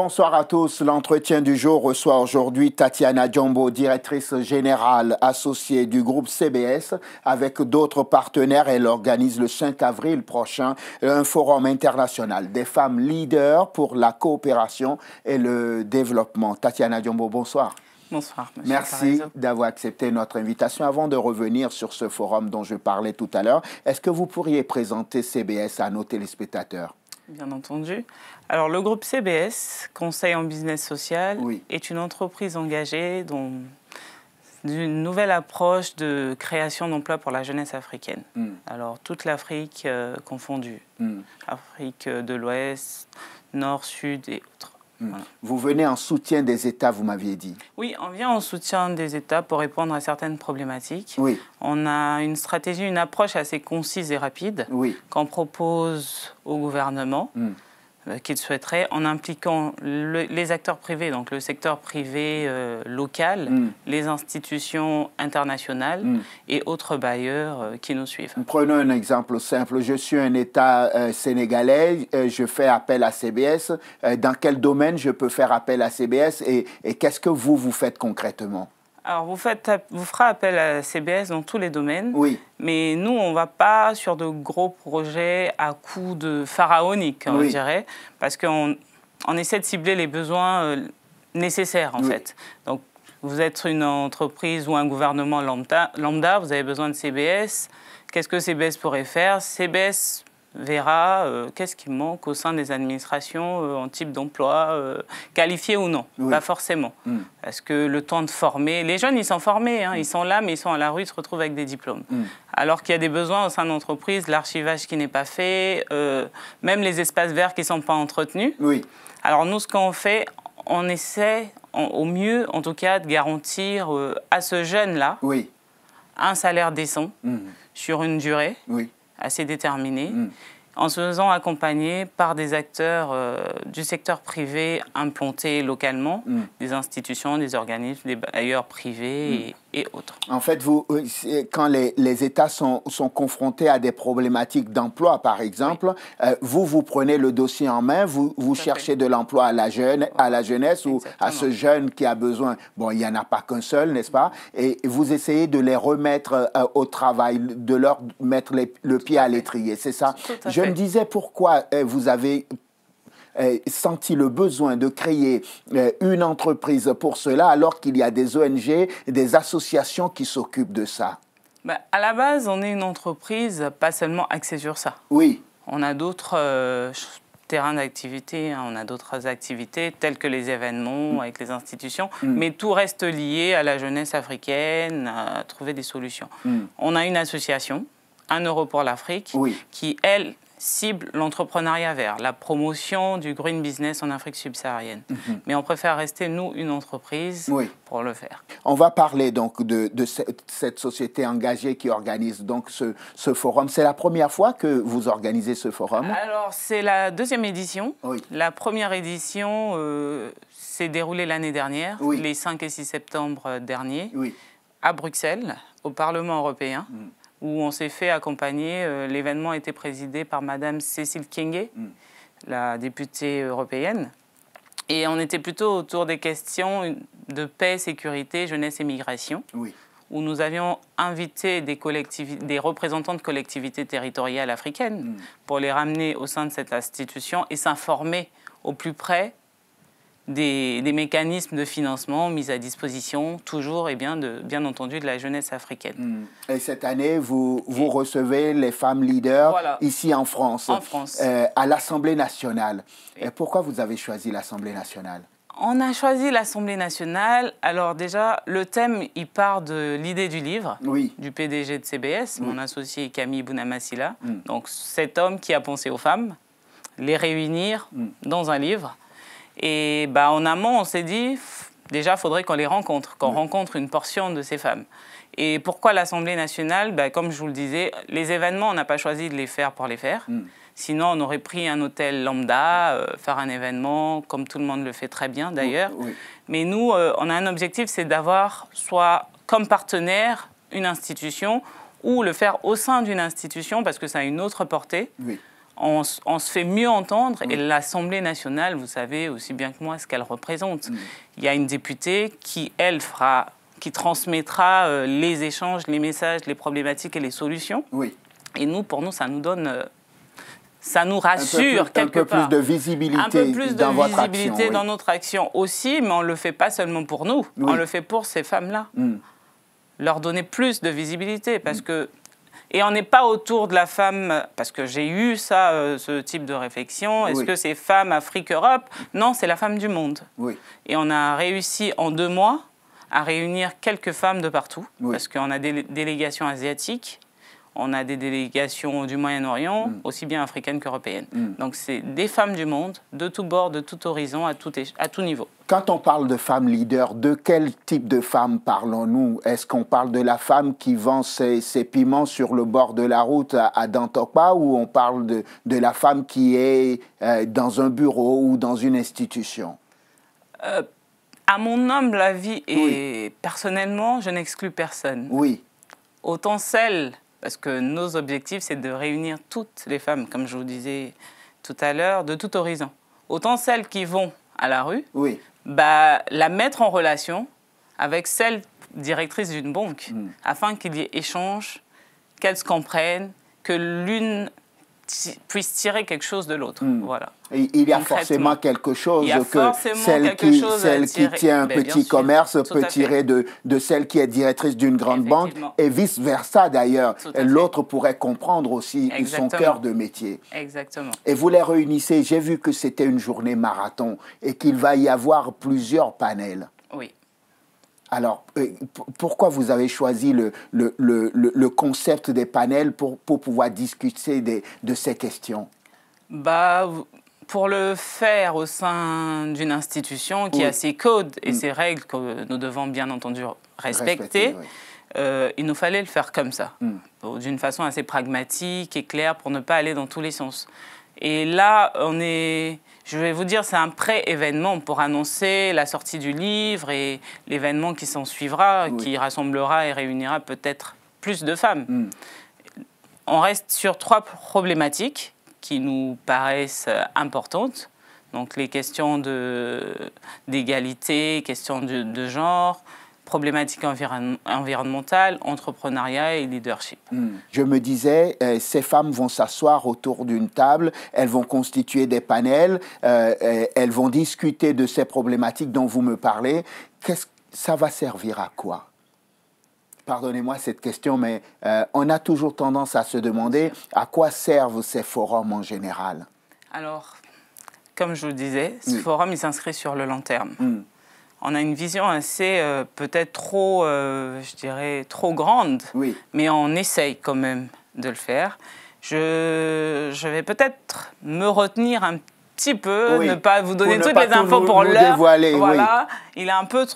Bonsoir à tous. L'entretien du jour reçoit aujourd'hui Tatiana Jombo, directrice générale associée du groupe CBS. Avec d'autres partenaires, elle organise le 5 avril prochain un forum international des femmes leaders pour la coopération et le développement. Tatiana Jombo, bonsoir. Bonsoir. Merci d'avoir accepté notre invitation. Avant de revenir sur ce forum dont je parlais tout à l'heure, est-ce que vous pourriez présenter CBS à nos téléspectateurs Bien entendu. Alors le groupe CBS, Conseil en Business Social, est une entreprise engagée dans une nouvelle approche de création d'emplois pour la jeunesse africaine. Hmm. Alors toute l'Afrique euh, confondue, hmm. Afrique de l'Ouest, Nord, Sud et autres. Mm. Vous venez en soutien des États, vous m'aviez dit. Oui, on vient en soutien des États pour répondre à certaines problématiques. Oui. On a une stratégie, une approche assez concise et rapide qu'on propose au gouvernement. Mm. Euh, qu'il souhaiterait en impliquant les acteurs privés, donc le secteur privé euh, local, hmm. les institutions internationales hmm. et autres bailleurs euh, qui nous suivent. Prenons un exemple simple. Je suis un État sénégalais, je fais appel à CBS. dans quel domaine je peux faire appel à CBS et qu'est-ce que vous, vous faites concrètement alors, vous, faites, vous ferez appel à CBS dans tous les domaines. Oui. Mais nous, on ne va pas sur de gros projets à coût de pharaonique, hein, on dirait, parce qu'on on essaie de cibler les besoins euh, nécessaires, en fait. Donc, vous êtes une entreprise ou un gouvernement lambda, lambda vous avez besoin de CBS. Qu'est-ce que CBS pourrait faire CBS verra euh, qu'est-ce qui manque au sein des administrations euh, en type d'emploi, euh, qualifié ou non. Pas forcément. Hmm. Parce que le temps de former, les jeunes, ils sont formés, hein. ils sont là, mais ils sont à la rue, ils se retrouvent avec des diplômes. Hmm. Alors qu'il y a des besoins au sein d'entreprises, l'archivage qui n'est pas fait, même les espaces verts qui ne sont pas entretenus. Oui. Alors nous, ce qu'on fait, on essaie au mieux, en tout cas, de garantir à ce jeune-là oui. un salaire décent hmm. sur une durée. Oui assez déterminée, mm. en se faisant accompagner par des acteurs euh, du secteur privé implantés localement, mm. des institutions, des organismes, des bailleurs privés. Mm autres. En fait, vous, euh, quand les, les États sont, sont, confrontés à des problématiques d'emploi, par exemple, euh, vous, vous prenez le dossier en main, vous, vous cherchez de l'emploi à, la jeune, à la jeunesse ou à ce jeune qui a besoin. Bon, il n'y en a pas qu'un seul, n'est-ce pas mm-hmm. Et vous essayez de les remettre euh, au travail, de leur mettre le pied à l'étrier, c'est ça Je me disais pourquoi vous avez senti le besoin de créer euh, une entreprise pour cela alors qu'il y a des ONG, des associations qui s'occupent de ça bah, À la base, on est une entreprise, pas seulement axée sur ça. Oui. On a d'autres euh, terrains d'activité, hein. on a d'autres activités telles que les événements mm. avec les institutions, mm. mais tout reste lié à la jeunesse africaine, à trouver des solutions. Mm. On a une association, un euro pour l'Afrique, qui, elle, cible l'entrepreneuriat vert, la promotion du green business en Afrique subsaharienne. Mhm. Mais on préfère rester, nous, une entreprise pour le faire. On va parler donc de, cette société engagée qui organise donc ce, forum. C'est la première fois que vous organisez ce forum Alors, c'est la deuxième édition. La première édition euh, s'est déroulée l'année dernière, les 5 et 6 septembre dernier, à Bruxelles, au Parlement européen. Mhm où on s'est fait accompagner. Euh, l'événement était présidé par Madame Cécile Kenge, mm. la députée européenne. Et on était plutôt autour des questions de paix, sécurité, jeunesse et migration, oui. où nous avions invité des, des représentants de collectivités territoriales africaines mm. pour les ramener au sein de cette institution et s'informer au plus près des, mécanismes de financement mis à disposition, toujours et eh bien, de, bien entendu de la jeunesse africaine. Hmm. Et cette année, vous, vous recevez les femmes leaders ici en France, en France. Euh, à l'Assemblée nationale. Et... pourquoi vous avez choisi l'Assemblée nationale on a choisi l'Assemblée nationale. Alors déjà, le thème, il part de l'idée du livre du PDG de CBS, mon associé Camille Bounamassila. Hmm. Donc cet homme qui a pensé aux femmes, les réunir hmm. dans un livre. Et bah, en amont, on s'est dit, déjà, il faudrait qu'on les rencontre, qu'on rencontre une portion de ces femmes. Et pourquoi l'Assemblée nationale bah, Comme je vous le disais, les événements, on n'a pas choisi de les faire pour les faire. Hmm. Sinon, on aurait pris un hôtel lambda, euh, faire un événement, comme tout le monde le fait très bien d'ailleurs. Mais nous, euh, on a un objectif, c'est d'avoir soit comme partenaire une institution ou le faire au sein d'une institution parce que ça a une autre portée on, se fait mieux entendre. Et mm. l'Assemblée nationale, vous savez aussi bien que moi ce qu'elle représente. Mm. Il y a une députée qui, elle, fera, qui transmettra euh, les échanges, les messages, les problématiques et les solutions. Oui. Et nous, pour nous, ça nous donne. Euh, ça nous rassure peu un peu plus de visibilité un peu plus de visibilité dans notre action aussi, mais on le fait pas seulement pour nous, on le fait pour ces femmes-là. Mm. Leur donner plus de visibilité parce que et on n'est pas autour de la femme, parce que j'ai eu ça, euh, ce type de réflexion, est-ce que c'est femme Afrique-Europe Non, c'est la femme du monde. Et on a réussi en deux mois à réunir quelques femmes de partout, parce qu'on a des délégations asiatiques, on a des délégations du Moyen-Orient, mm. aussi bien africaines qu'européennes. Mm. Donc c'est des femmes du monde, de tout bord, de tout horizon, à tout, à niveau. Quand on parle de femmes leaders, de quel type de femmes parlons-nous Est-ce qu'on parle de la femme qui vend ses, piments sur le bord de la route à, Dantopa ou on parle de, la femme qui est euh, dans un bureau ou dans une institution euh, À mon humble avis, et personnellement, je n'exclus personne. Oui. Autant celle parce que nos objectifs, c'est de réunir toutes les femmes, comme je vous disais tout à l'heure, de tout horizon. Autant celles qui vont à la rue, oui. bah, la mettre en relation avec celle directrice d'une banque, mm. afin qu'il y ait échange, qu'elles se comprennent, que l'une puisse tirer quelque chose de l'autre. Hmm. Voilà. il y a forcément quelque chose que celle, qui, tient un ben, petit commerce peut tirer de, celle qui est directrice d'une grande banque et vice-versa d'ailleurs. L'autre pourrait comprendre aussi son cœur de métier. Exactement. Et vous les réunissez, j'ai vu que c'était une journée marathon et qu'il va y avoir plusieurs panels. Oui. Alors, euh, pourquoi vous avez choisi le, le, le, le concept des panels pour, pour pouvoir discuter de ces questions bah, Pour le faire au sein d'une institution qui a ses codes et mm. ses règles que nous devons bien entendu respecter, euh, il nous fallait le faire comme ça, mm. d'une façon assez pragmatique et claire pour ne pas aller dans tous les sens. Et là, on est je vais vous dire, c'est un pré-événement pour annoncer la sortie du livre et l'événement qui s'en suivra, qui rassemblera et réunira peut-être plus de femmes. Hmm. On reste sur trois problématiques qui nous paraissent importantes. Donc les questions d'égalité, questions de genre, problématiques environnementales, entrepreneuriat et leadership. Hmm. Je me disais, euh, ces femmes vont s'asseoir autour d'une table, elles vont constituer des panels, euh, euh, elles vont discuter de ces problématiques dont vous me parlez. Qu'est-ce ça va servir à quoi pardonnez-moi cette question, mais on a toujours tendance à se demander à quoi servent ces forums en général. Alors, comme je vous le disais, ce forum, il s'inscrit sur le long terme. Hmm on a une vision assez euh, peut-être trop, euh, je dirais, trop grande, mais on essaye quand même de le faire. Je, vais peut-être me retenir un petit peu, ne pas vous donner toutes les infos pour l'heure. Voilà, il est un peu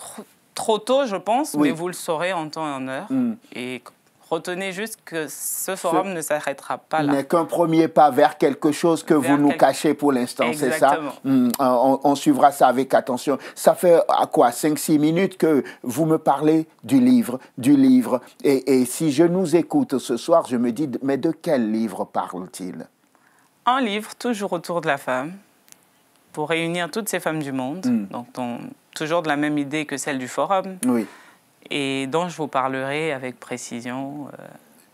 trop tôt, je pense, mais vous le saurez en temps et en heure. Mm. Et Retenez juste que ce forum ne s'arrêtera pas là. N'est qu'un premier pas vers quelque chose que vous nous cachez pour l'instant, c'est ça hmm, euh, on, suivra ça avec attention. Ça fait euh, à quoi 5-6 minutes que vous me parlez du livre, du livre. Et, si je nous écoute ce soir, je me dis, mais de quel livre parle-t-il Un livre toujours autour de la femme, pour réunir toutes ces femmes du monde, hmm. donc toujours de la même idée que celle du forum. Oui et dont je vous parlerai avec précision. Euh,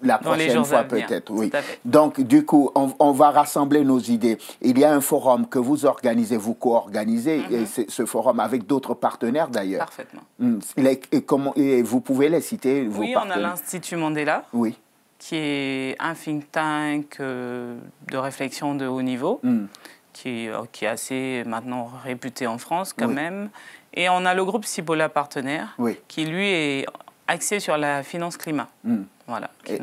la prochaine fois peut-être, oui. Donc, du coup, on, va rassembler nos idées. Il y a un forum que vous organisez, vous co-organisez mhm. ce forum avec d'autres partenaires d'ailleurs. Parfaitement. Hmm, et, comment, vous pouvez les citer vos Oui, on a l'Institut Mandela. Oui. Qui est un think tank euh, de réflexion de haut niveau. Hmm. Euh, qui, est assez maintenant réputé en France quand même. Et on a le groupe Cibola Partenaire, qui lui est axé sur la finance climat. Hmm. Voilà, et,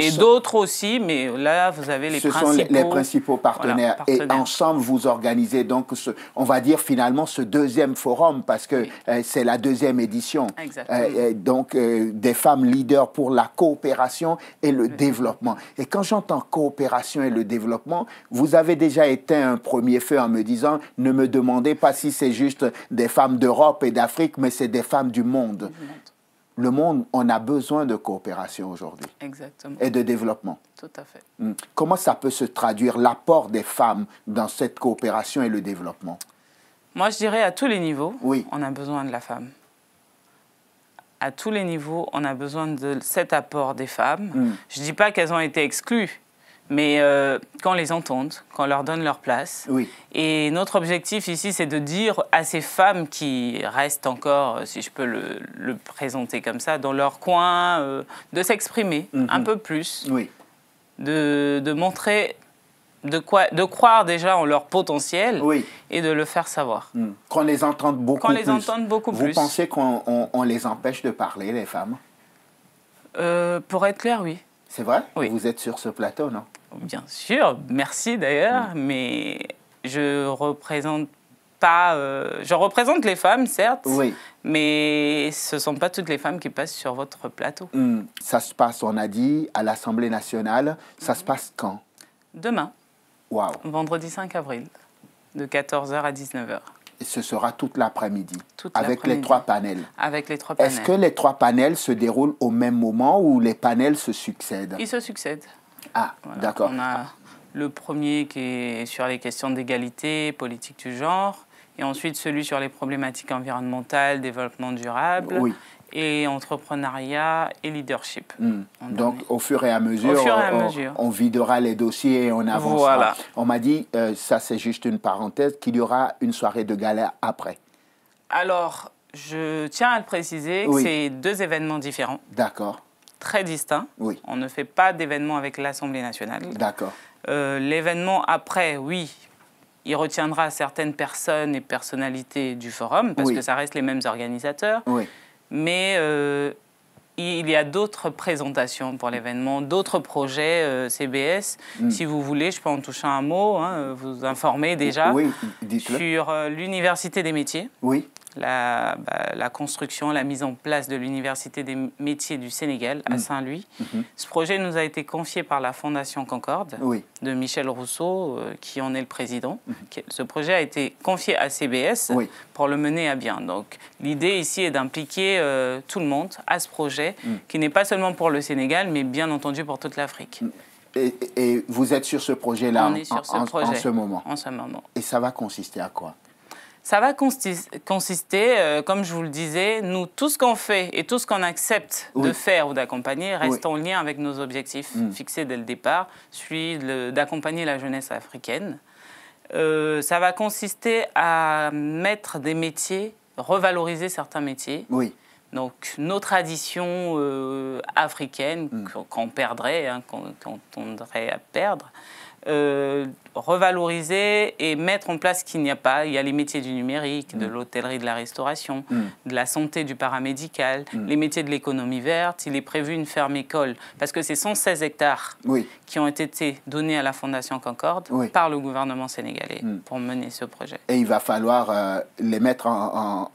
Et, d'autres aussi, mais là, vous avez les principaux. Ce sont les, principaux partenaires. Et ensemble, vous organisez donc, ce, on va dire finalement, ce deuxième forum, parce que euh, c'est la deuxième édition. Euh, donc, euh, des femmes leaders pour la coopération et le développement. Et quand j'entends coopération et le développement, vous avez déjà été un premier feu en me disant, ne me demandez pas si c'est juste des femmes d'Europe et d'Afrique, mais c'est des femmes du monde le monde, on a besoin de coopération aujourd'hui. Exactement. Et de développement. Tout à fait. Hmm. Comment ça peut se traduire, l'apport des femmes dans cette coopération et le développement Moi, je dirais à tous les niveaux, on a besoin de la femme. À tous les niveaux, on a besoin de cet apport des femmes. Hmm. Je ne dis pas qu'elles ont été exclues, mais euh, quand qu'on les entende, qu'on leur donne leur place. Oui. Et notre objectif ici, c'est de dire à ces femmes qui restent encore, euh, si je peux le, présenter comme ça, dans leur coin, euh, de s'exprimer mhm. un peu plus, oui. de, de, montrer, de, quoi, de croire déjà en leur potentiel oui. et de le faire savoir. Mhm. Qu'on les entende beaucoup qu'on plus. les entende beaucoup Vous pensez qu'on les empêche de parler, les femmes Pour être clair, oui. C'est vrai Vous êtes sur ce plateau, non Bien sûr, merci d'ailleurs, mais je représente pas. Euh, je représente les femmes, certes, mais ce ne sont pas toutes les femmes qui passent sur votre plateau. Hmm, ça se passe, on a dit, à l'Assemblée nationale. Ça se passe quand Demain. Wow. Vendredi 5 avril, de 14h à 19h ce sera toute l'après-midi, avec les trois panels. Avec les trois panels. Est-ce que les trois panels se déroulent au même moment ou les panels se succèdent Ils se succèdent. Ah, d'accord. On a le premier qui est sur les questions d'égalité, politique du genre, et ensuite celui sur les problématiques environnementales, développement durable. Oui et entrepreneuriat et leadership. Hmm. Donc, au fur et à mesure, on, videra les dossiers et on avancera. On m'a dit, euh, ça c'est juste une parenthèse, qu'il y aura une soirée de galère après. Alors, je tiens à le préciser, c'est deux événements différents. D'accord. Très distincts. Oui. On ne fait pas d'événement avec l'Assemblée nationale. D'accord. Euh, l'événement après, oui, il retiendra certaines personnes et personnalités du forum, parce que ça reste les mêmes organisateurs. Oui. Mais euh, il y a d'autres présentations pour l'événement, d'autres projets euh, CBS. Mm. Si vous voulez, je peux en toucher un mot, hein, vous informer déjà sur euh, l'Université des métiers. Oui. Bah, la, construction, la mise en place de l'Université des métiers du Sénégal à mm. Saint-Louis. Mm-hmm. Ce projet nous a été confié par la Fondation Concorde de Michel Rousseau, euh, qui en est le président. Mm-hmm. Ce projet a été confié à CBS pour le mener à bien. Donc l'idée ici est d'impliquer euh, tout le monde à ce projet, mm. qui n'est pas seulement pour le Sénégal, mais bien entendu pour toute l'Afrique. Mm. Et, vous êtes sur ce projet-là ce moment En ce moment. Et ça va consister à quoi ça va consister, euh, comme je vous le disais, nous, tout ce qu'on fait et tout ce qu'on accepte de faire ou d'accompagner reste en lien avec nos objectifs mm. fixés dès le départ, celui d'accompagner la jeunesse africaine. Euh, ça va consister à mettre des métiers, revaloriser certains métiers. Oui. Donc nos traditions euh, africaines mm. qu'on perdrait, hein, qu'on tendrait à perdre, revaloriser et mettre en place ce qu'il n'y a pas. Il y a les métiers du numérique, de mm. l'hôtellerie, de la restauration, mm. de la santé, du paramédical, mm. les métiers de l'économie verte. Il est prévu une ferme-école parce que c'est 116 hectares qui ont été donnés à la Fondation Concorde par le gouvernement sénégalais pour mener ce projet. Et il va falloir euh, les mettre en,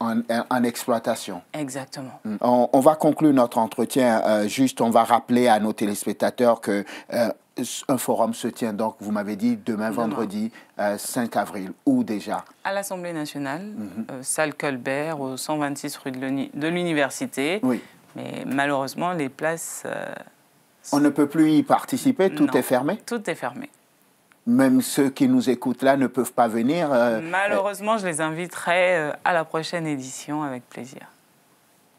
exploitation. Exactement. On, va conclure notre entretien. Euh, juste, on va rappeler à nos téléspectateurs que... Euh, un forum se tient donc, vous m'avez dit, demain vendredi 5 euh, avril, ou déjà À l'Assemblée nationale, mhm. euh, salle Colbert, au 126 rue de l'Université. Oui. Mais malheureusement, les places... Euh, on ne peut plus y participer, tout est fermé Tout est fermé même ceux qui nous écoutent là ne peuvent pas venir. Malheureusement, je les inviterai à la prochaine édition avec plaisir.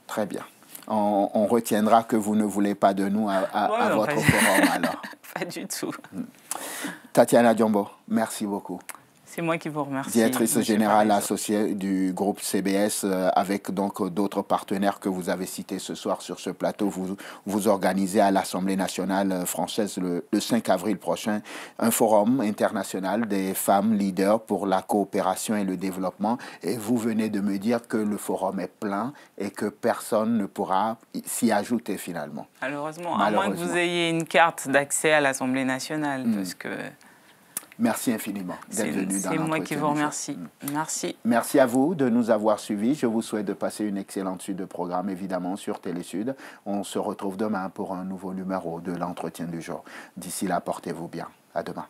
Très bien. On, retiendra que vous ne voulez pas de nous à, votre forum alors. pas du tout. Hmm. Tatiana Djombo, merci beaucoup. C'est moi qui vous remercie. Directrice générale associée du groupe CBS, euh, avec donc euh, d'autres partenaires que vous avez cités ce soir sur ce plateau. Vous, vous organisez à l'Assemblée nationale euh, française le, 5 avril prochain un forum international des femmes leaders pour la coopération et le développement. Et vous venez de me dire que le forum est plein et que personne ne pourra s'y ajouter finalement. Malheureusement, à moins que vous ayez une carte d'accès à l'Assemblée nationale, hmm. parce que... Merci infiniment d'être venu dans C'est moi qui vous remercie. Merci. Merci à vous de nous avoir suivis. Je vous souhaite de passer une excellente suite de programme, évidemment, sur Télésud. On se retrouve demain pour un nouveau numéro de l'entretien du jour. D'ici là, portez-vous bien. À demain.